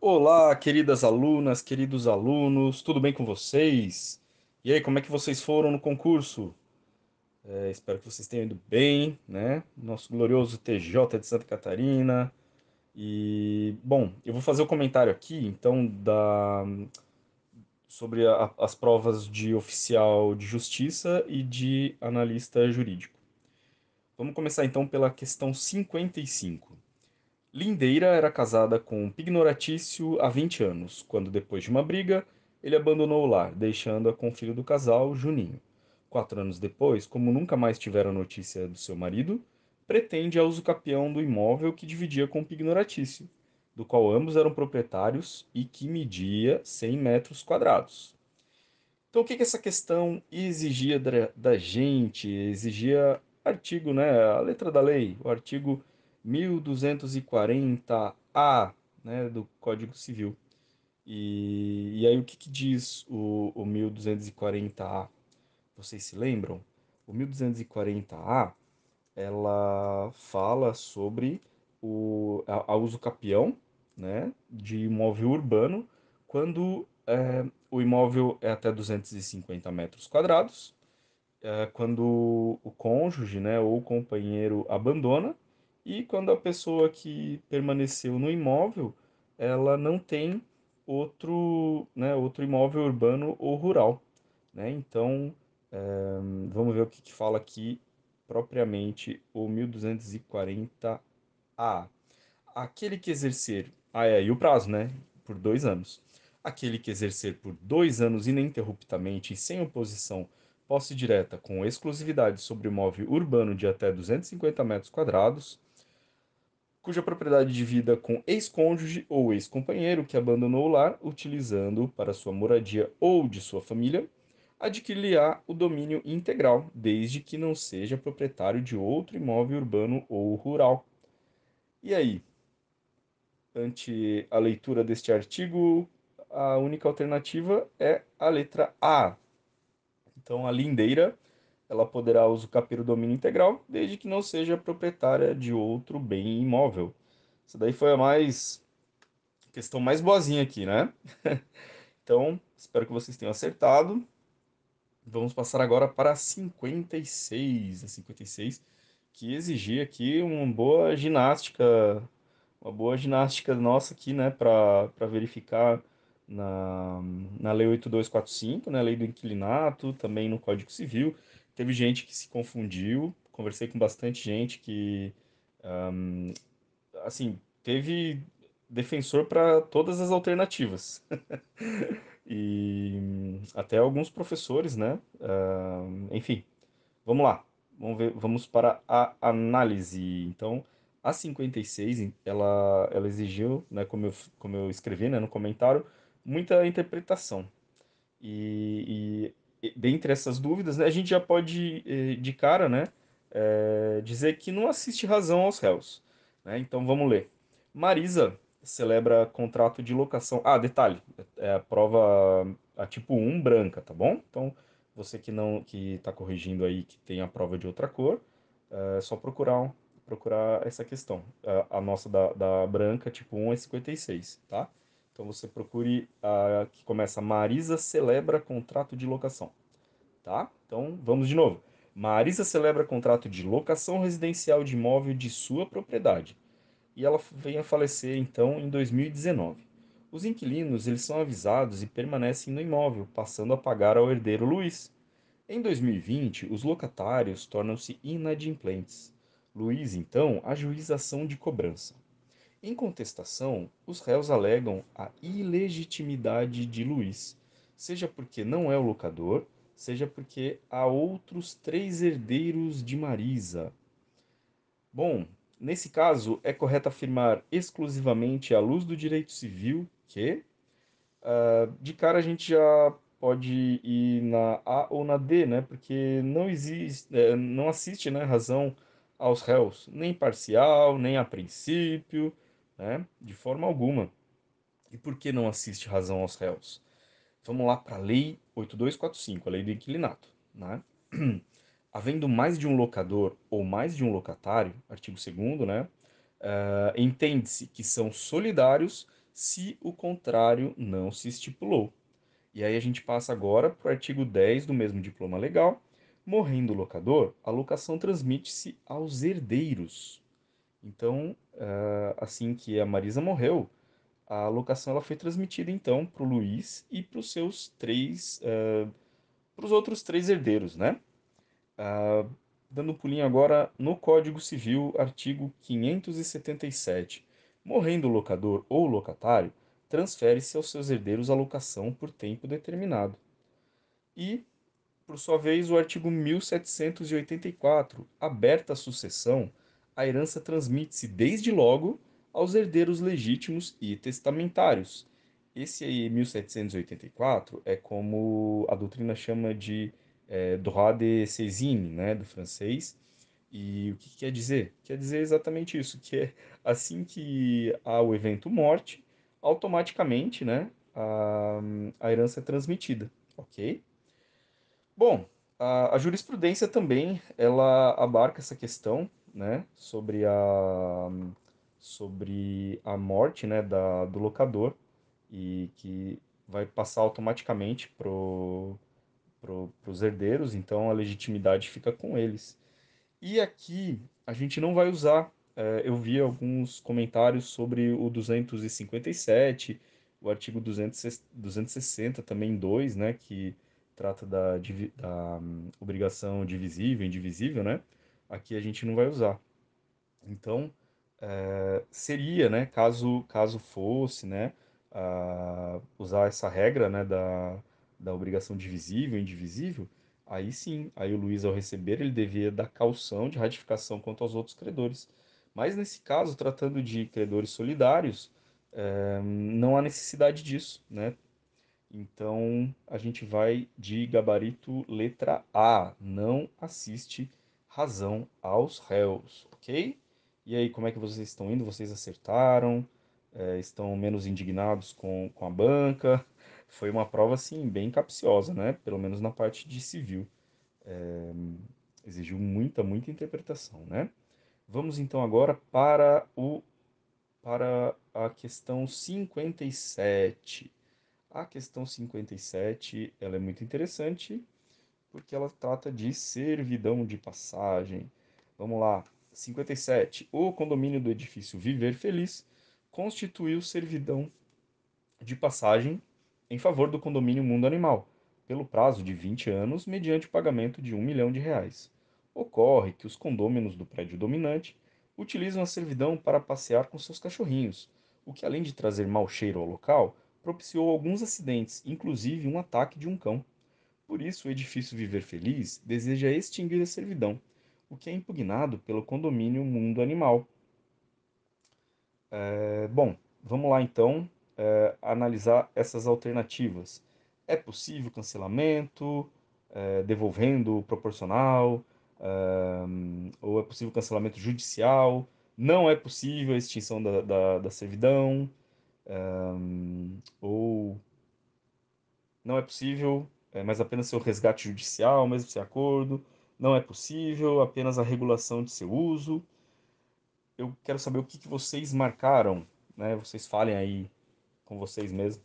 Olá, queridas alunas, queridos alunos, tudo bem com vocês? E aí, como é que vocês foram no concurso? É, espero que vocês tenham ido bem, né? Nosso glorioso TJ de Santa Catarina. E, bom, eu vou fazer o um comentário aqui, então, da sobre a, as provas de oficial de justiça e de analista jurídico. Vamos começar, então, pela questão 55. Lindeira era casada com Pignoratício há 20 anos, quando, depois de uma briga, ele abandonou o lar, deixando-a com o filho do casal, Juninho. Quatro anos depois, como nunca mais tiveram notícia do seu marido, pretende a usucapião do imóvel que dividia com Pignoratício, do qual ambos eram proprietários e que media 100 metros quadrados. Então, o que, que essa questão exigia da, da gente? Exigia artigo, né? A letra da lei, o artigo 1240A né, do Código Civil. E, e aí o que, que diz o, o 1240A? Vocês se lembram? O 1240A ela fala sobre o a, a uso capião né, de imóvel urbano quando é, o imóvel é até 250 metros quadrados, é, quando o cônjuge né, ou companheiro abandona e quando a pessoa que permaneceu no imóvel, ela não tem outro, né, outro imóvel urbano ou rural. Né? Então, é, vamos ver o que, que fala aqui propriamente o 1240A. Aquele que exercer. Ah, é, e o prazo, né? Por dois anos. Aquele que exercer por dois anos ininterruptamente e sem oposição posse direta com exclusividade sobre imóvel urbano de até 250 metros quadrados, cuja propriedade divida com ex-cônjuge ou ex-companheiro que abandonou o lar, utilizando para sua moradia ou de sua família, adquirirá o domínio integral, desde que não seja proprietário de outro imóvel urbano ou rural. E aí? Ante a leitura deste artigo, a única alternativa é a letra A. Então, a lindeira ela poderá usar o domínio integral, desde que não seja proprietária de outro bem imóvel. Isso daí foi a mais a questão mais boazinha aqui, né? então, espero que vocês tenham acertado. Vamos passar agora para 56, a 56, que exigia aqui uma boa ginástica, uma boa ginástica nossa aqui, né, para verificar na, na Lei 8245, né, Lei do Inquilinato, também no Código Civil teve gente que se confundiu, conversei com bastante gente que, um, assim, teve defensor para todas as alternativas. e até alguns professores, né? Uh, enfim, vamos lá. Vamos, ver, vamos para a análise. Então, a 56, ela, ela exigiu, né, como, eu, como eu escrevi né, no comentário, muita interpretação. E, e dentre essas dúvidas, né, a gente já pode, eh, de cara, né, é, dizer que não assiste razão aos réus. Né? Então vamos ler. Marisa celebra contrato de locação. Ah, detalhe, é a prova a tipo 1 branca, tá bom? Então você que não que está corrigindo aí que tem a prova de outra cor, é só procurar procurar essa questão. A nossa da, da branca tipo 1 é 56, tá? Então você procure a que começa Marisa celebra contrato de locação, tá? Então vamos de novo. Marisa celebra contrato de locação residencial de imóvel de sua propriedade e ela vem a falecer então em 2019. Os inquilinos eles são avisados e permanecem no imóvel, passando a pagar ao herdeiro Luiz. Em 2020, os locatários tornam-se inadimplentes. Luiz então ajuiza ação de cobrança. Em contestação, os réus alegam a ilegitimidade de Luiz, seja porque não é o locador, seja porque há outros três herdeiros de Marisa. Bom, nesse caso, é correto afirmar exclusivamente à luz do direito civil que, uh, de cara, a gente já pode ir na A ou na D, né? Porque não existe, é, não assiste, né, razão aos réus, nem parcial, nem a princípio, né? de forma alguma. E por que não assiste razão aos réus? Vamos lá para a Lei 8245, a Lei do Inquilinato. Né? Havendo mais de um locador ou mais de um locatário, artigo 2 né? Uh, entende-se que são solidários se o contrário não se estipulou. E aí a gente passa agora para o artigo 10 do mesmo diploma legal. Morrendo o locador, a locação transmite-se aos herdeiros. Então, ah, assim que a Marisa morreu, a locação ela foi transmitida então para o Luiz e para os seus três, uh, ah, para os outros três herdeiros, né? Uh, dando um pulinho agora no Código Civil, artigo 577. Morrendo o locador ou locatário, transfere-se aos seus herdeiros a locação por tempo determinado. E, por sua vez, o artigo 1784, aberta a sucessão, a herança transmite-se desde logo aos herdeiros legítimos e testamentários. Esse aí, 1784, é como a doutrina chama de é, droit de saisine, né, do francês. E o que, que quer dizer? Quer dizer exatamente isso, que é assim que há o evento morte, automaticamente né, a, a herança é transmitida, ok? Bom, a, a jurisprudência também ela abarca essa questão né, sobre a sobre a morte, né, da do locador e que vai passar automaticamente pro, pro os herdeiros, então a legitimidade fica com eles. E aqui a gente não vai usar. É, eu vi alguns comentários sobre o 257, o artigo 260 também 2, né, que trata da, da um, obrigação divisível, indivisível, né? aqui a gente não vai usar. Então, é, seria, né, caso, caso fosse, né, a, ah, usar essa regra, né, da, da obrigação divisível e indivisível, aí sim, aí o Luiz, ao receber, ele devia dar calção de ratificação quanto aos outros credores. Mas nesse caso, tratando de credores solidários, é, não há necessidade disso, né? Então, a gente vai de gabarito letra A, não assiste razão aos réus, ok? E aí, como é que vocês estão indo? Vocês acertaram? É, estão menos indignados com, com a banca? Foi uma prova, assim, bem capciosa, né? Pelo menos na parte de civil. É, exigiu muita, muita interpretação, né? Vamos, então, agora para o para a questão 57. A questão 57, ela é muito interessante, porque ela trata de servidão de passagem. Vamos lá. 57. O condomínio do edifício Viver Feliz constituiu servidão de passagem em favor do condomínio Mundo Animal, pelo prazo de 20 anos, mediante o pagamento de 1 milhão de reais. Ocorre que os condôminos do prédio dominante utilizam a servidão para passear com seus cachorrinhos, o que além de trazer mau cheiro ao local, propiciou alguns acidentes, inclusive um ataque de um cão. Por isso, o edifício Viver Feliz deseja extinguir a servidão, o que é impugnado pelo condomínio Mundo Animal. É, bom, vamos lá então é, analisar essas alternativas. É possível cancelamento, é, devolvendo proporcional, é, ou é possível cancelamento judicial, não é possível a extinção da, da, da servidão, é, ou não é possível é, mas apenas seu resgate judicial, mesmo sem acordo, não é possível, apenas a regulação de seu uso. Eu quero saber o que, que vocês marcaram, né? Vocês falem aí com vocês mesmos.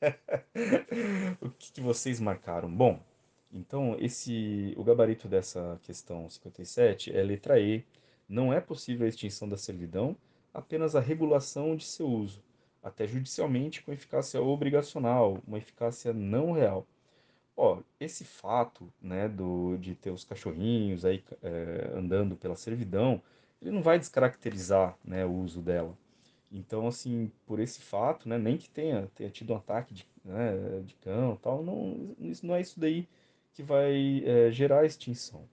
o que, que vocês marcaram? Bom, então esse o gabarito dessa questão 57 é letra E. Não é possível a extinção da servidão, apenas a regulação de seu uso, até judicialmente com eficácia obrigacional, uma eficácia não real. Ó, esse fato, né, do, de ter os cachorrinhos aí é, andando pela servidão, ele não vai descaracterizar, né, o uso dela. Então, assim, por esse fato, né, nem que tenha, tenha tido um ataque de, né, de cão tal, não, isso, não é isso daí que vai é, gerar a extinção.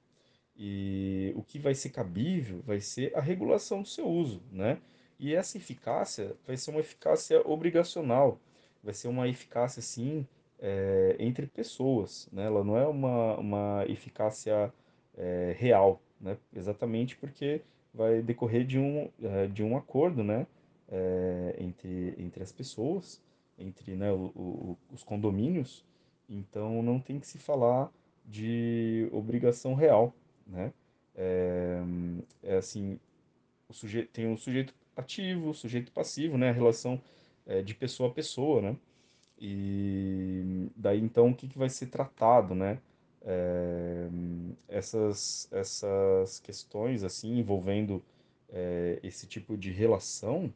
E o que vai ser cabível vai ser a regulação do seu uso, né? E essa eficácia vai ser uma eficácia obrigacional, vai ser uma eficácia, assim, é, entre pessoas, né? ela não é uma, uma eficácia é, real, né? exatamente porque vai decorrer de um, eh, de um acordo né? É, entre, entre as pessoas, entre né, o, o, os condomínios, então não tem que se falar de obrigação real. Né? É, assim, o sujeito, tem o sujeito ativo, o sujeito passivo, né? a relação de pessoa a pessoa, né? E daí então o que, que vai ser tratado, né? É, essas, essas questões assim envolvendo é, esse tipo de relação,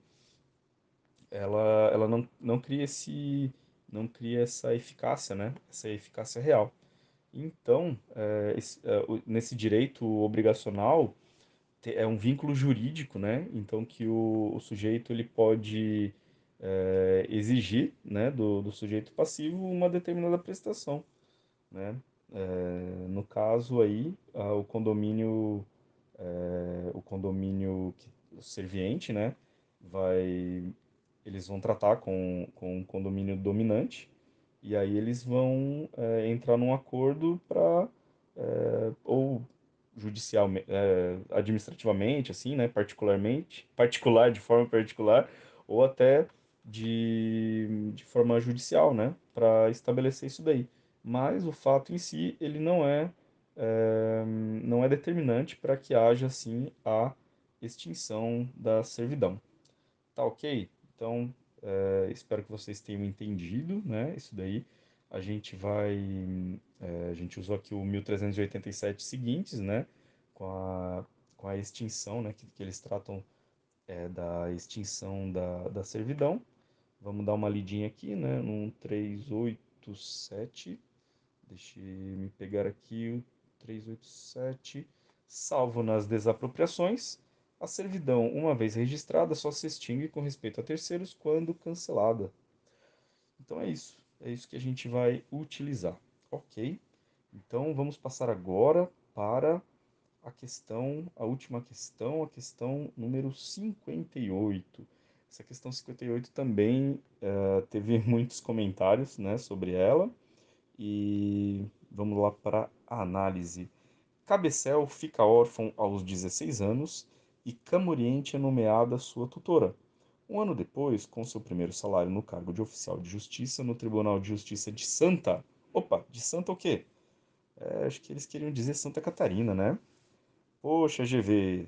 ela, ela não, não cria esse não cria essa eficácia, né? Essa eficácia real. Então, é, esse, nesse direito obrigacional é um vínculo jurídico, né? Então que o, o sujeito ele pode é, exigir né, do, do, sujeito passivo uma determinada prestação. Né? É, no caso aí, a, o condomínio é, o condomínio que, o serviente né, vai eles vão tratar com, com o condomínio dominante e aí eles vão é, entrar num acordo para é, ou judicial é, administrativamente assim né particularmente particular de forma particular ou até de, de forma judicial, né, para estabelecer isso daí. Mas o fato em si, ele não é, é não é determinante para que haja, assim, a extinção da servidão. Tá ok? Então, é, espero que vocês tenham entendido, né, isso daí. A gente vai, é, a gente usou aqui o 1387 seguintes, né, com a, com a extinção, né, que, que eles tratam é, da extinção da, da servidão. Vamos dar uma lidinha aqui, né? No 387. Deixe me pegar aqui o 387. Salvo nas desapropriações, a servidão, uma vez registrada, só se extingue com respeito a terceiros quando cancelada. Então é isso. É isso que a gente vai utilizar. Ok. Então vamos passar agora para a questão, a última questão, a questão número 58. Essa questão 58 também uh, teve muitos comentários né, sobre ela. E vamos lá para a análise. Cabecel fica órfão aos 16 anos e Camoriente é nomeada sua tutora. Um ano depois, com seu primeiro salário no cargo de oficial de justiça no Tribunal de Justiça de Santa. Opa, de Santa o quê? É, acho que eles queriam dizer Santa Catarina, né? Poxa, GV,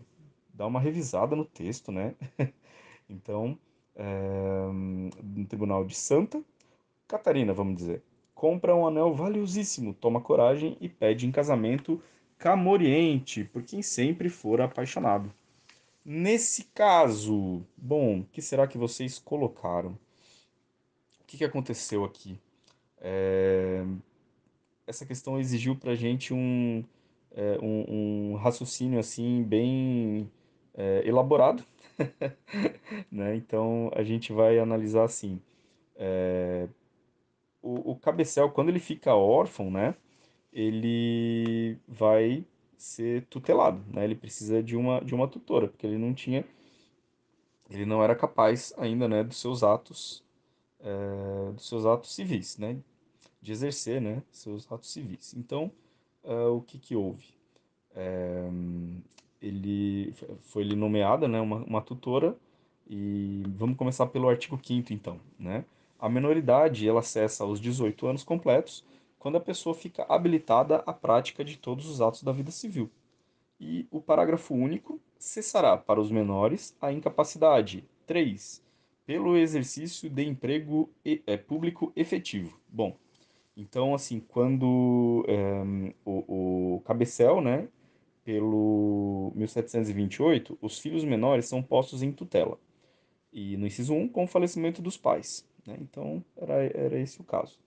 dá uma revisada no texto, né? Então, é, no Tribunal de Santa Catarina, vamos dizer, compra um anel valiosíssimo, toma coragem e pede em casamento Camoriente, por quem sempre for apaixonado. Nesse caso, bom, o que será que vocês colocaram? O que, que aconteceu aqui? É... Essa questão exigiu para gente um, é, um, um, raciocínio assim bem é, elaborado, né? Então a gente vai analisar assim. É, o, o cabecel, quando ele fica órfão, né? Ele vai ser tutelado, né? Ele precisa de uma, de uma tutora, porque ele não tinha, ele não era capaz ainda, né, dos seus atos, é, dos seus atos civis, né, de exercer, né, seus atos civis. Então, uh, o que que houve? É, ele foi ele nomeada, né, uma, uma tutora, e vamos começar pelo artigo 5 então, né? A menoridade, ela cessa aos 18 anos completos, quando a pessoa fica habilitada à prática de todos os atos da vida civil. E o parágrafo único cessará para os menores a incapacidade 3 pelo exercício de emprego é, público efetivo. Bom, então assim, quando é, o, o Cabecel, né, pelo 1728, os filhos menores são postos em tutela. E no inciso 1, com o falecimento dos pais. Né? Então, era, era esse o caso.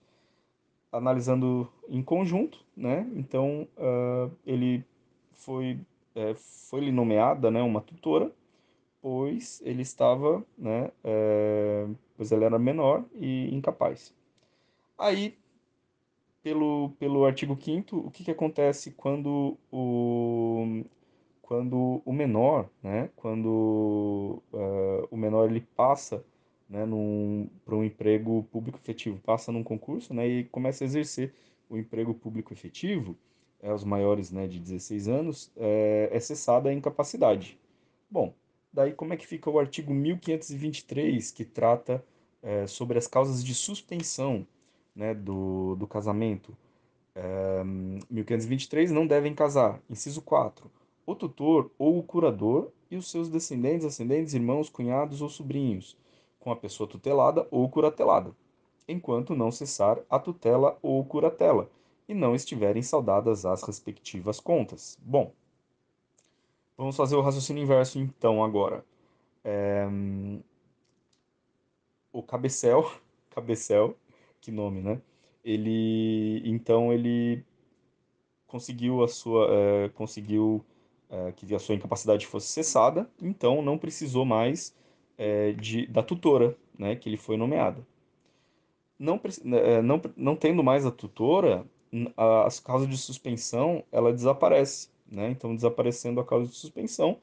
Analisando em conjunto, né? então, uh, ele foi, é, foi lhe nomeada né, uma tutora, pois ele estava, né, é, pois ele era menor e incapaz. Aí, pelo, pelo artigo 5 o que, que acontece quando o, quando o menor, né, quando uh, o menor ele passa né, para um emprego público efetivo, passa num concurso né, e começa a exercer o emprego público efetivo, é, os maiores né, de 16 anos, é, é cessada a incapacidade. Bom, daí como é que fica o artigo 1523, que trata é, sobre as causas de suspensão né, do, do casamento, é, eh, 1523, não devem casar. Inciso 4. O tutor ou o curador e os seus descendentes, ascendentes, irmãos, cunhados ou sobrinhos, com a pessoa tutelada ou curatelada, enquanto não cessar a tutela ou curatela e não estiverem saudadas as respectivas contas. Bom, vamos fazer o raciocínio inverso então agora. É... O cabecel, cabecel que nome, né? Ele, então ele conseguiu a sua, é, conseguiu é, que a sua incapacidade fosse cessada, então não precisou mais é, de, da tutora, né? Que ele foi nomeada. Não, né, é, não, não tendo mais a tutora, a, a causa de suspensão ela desaparece, né? Então desaparecendo a causa de suspensão,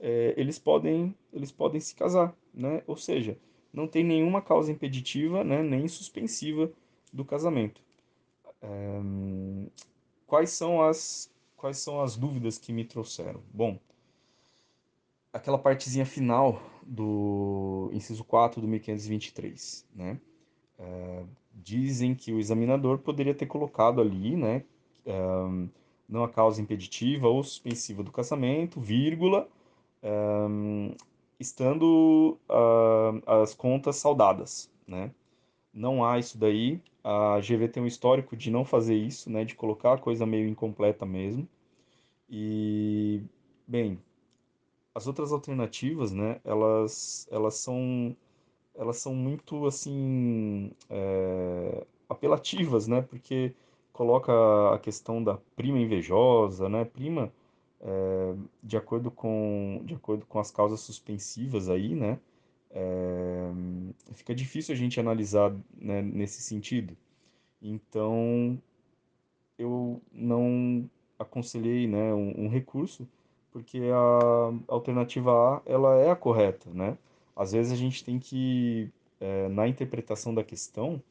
é, eles podem eles podem se casar, né? Ou seja, não tem nenhuma causa impeditiva né, nem suspensiva do casamento. É, quais, são as, quais são as dúvidas que me trouxeram? Bom, aquela partezinha final do inciso 4 do 1523, né? É, dizem que o examinador poderia ter colocado ali, né, é, não a causa impeditiva ou suspensiva do casamento, vírgula, um, estando uh, as contas saudadas, né? Não há isso daí. A GV tem um histórico de não fazer isso, né? De colocar a coisa meio incompleta mesmo. E, bem, as outras alternativas, né? Elas, elas são elas são muito assim é, apelativas, né? Porque coloca a questão da prima invejosa, né? Prima é, de, acordo com, de acordo com as causas suspensivas aí, né? É, fica difícil a gente analisar né, nesse sentido. Então, eu não aconselhei né, um, um, recurso, porque a alternativa A ela é a correta. Né? Às vezes a gente tem que, é, na interpretação da questão,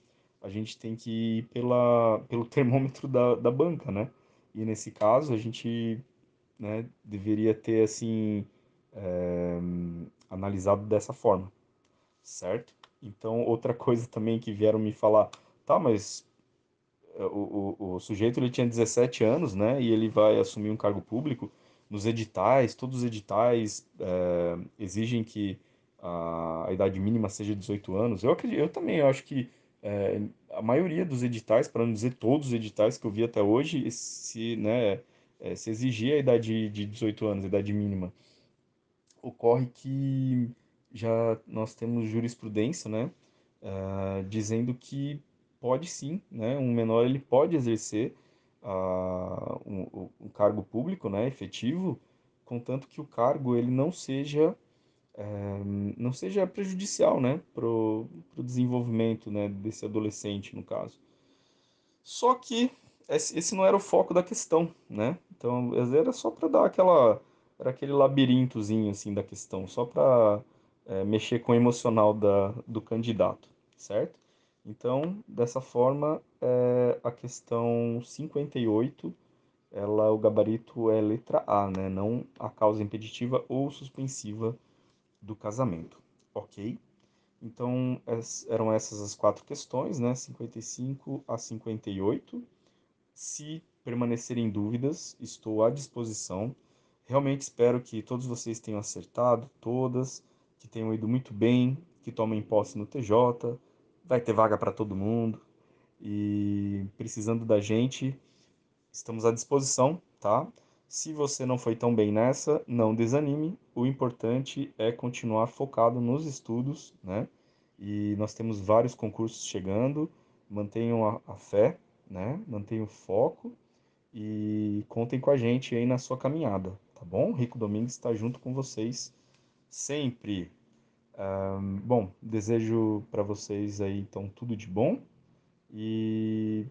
a gente tem que ir pela, pelo termômetro da, da banca. Né? E nesse caso, a gente né, deveria ter assim é, analisado dessa forma, certo? Então, outra coisa também que vieram me falar, tá, mas eh, o, o, o, sujeito ele tinha 17 anos, né, e ele vai assumir um cargo público nos editais, todos os editais é, exigem que a, a, idade mínima seja 18 anos. Eu, acredito, eu também eu acho que é, a maioria dos editais, para não dizer todos os editais que eu vi até hoje, se, né, é, se exigir a idade de 18 anos, a idade mínima, ocorre que já nós temos jurisprudência, né, uh, dizendo que pode sim, né, um menor ele pode exercer uh, um, um, cargo público, né, efetivo, contanto que o cargo ele não seja eh, não seja prejudicial, né, pro, pro desenvolvimento, né, desse adolescente no caso. Só que esse não era o foco da questão, né? Então, era só para dar aquela era aquele labirintozinho assim da questão, só para é, mexer com o emocional da, do candidato, certo? Então, dessa forma, é, a questão 58, ela, o gabarito é letra A, né? não a causa impeditiva ou suspensiva do casamento, ok? Então, es, eram essas as quatro questões, né? 55 a 58. Se permanecerem dúvidas, estou à disposição. Realmente espero que todos vocês tenham acertado, todas, que tenham ido muito bem, que tomem posse no TJ. Vai ter vaga para todo mundo. E precisando da gente, estamos à disposição, tá? Se você não foi tão bem nessa, não desanime. O importante é continuar focado nos estudos, né? E nós temos vários concursos chegando. Mantenham a, a fé, né? Mantenham o foco e contem com a gente aí na sua caminhada, tá bom? Rico Domingues está junto com vocês sempre. Um, bom, desejo para vocês aí então tudo de bom e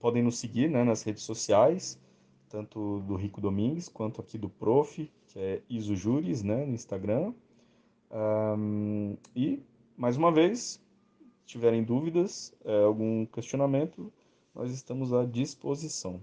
podem nos seguir né, nas redes sociais, tanto do Rico Domingues quanto aqui do Prof, que é Iso Jures, né, no Instagram. Um, e, mais uma vez, se tiverem dúvidas, eh, algum questionamento, nós estamos à disposição.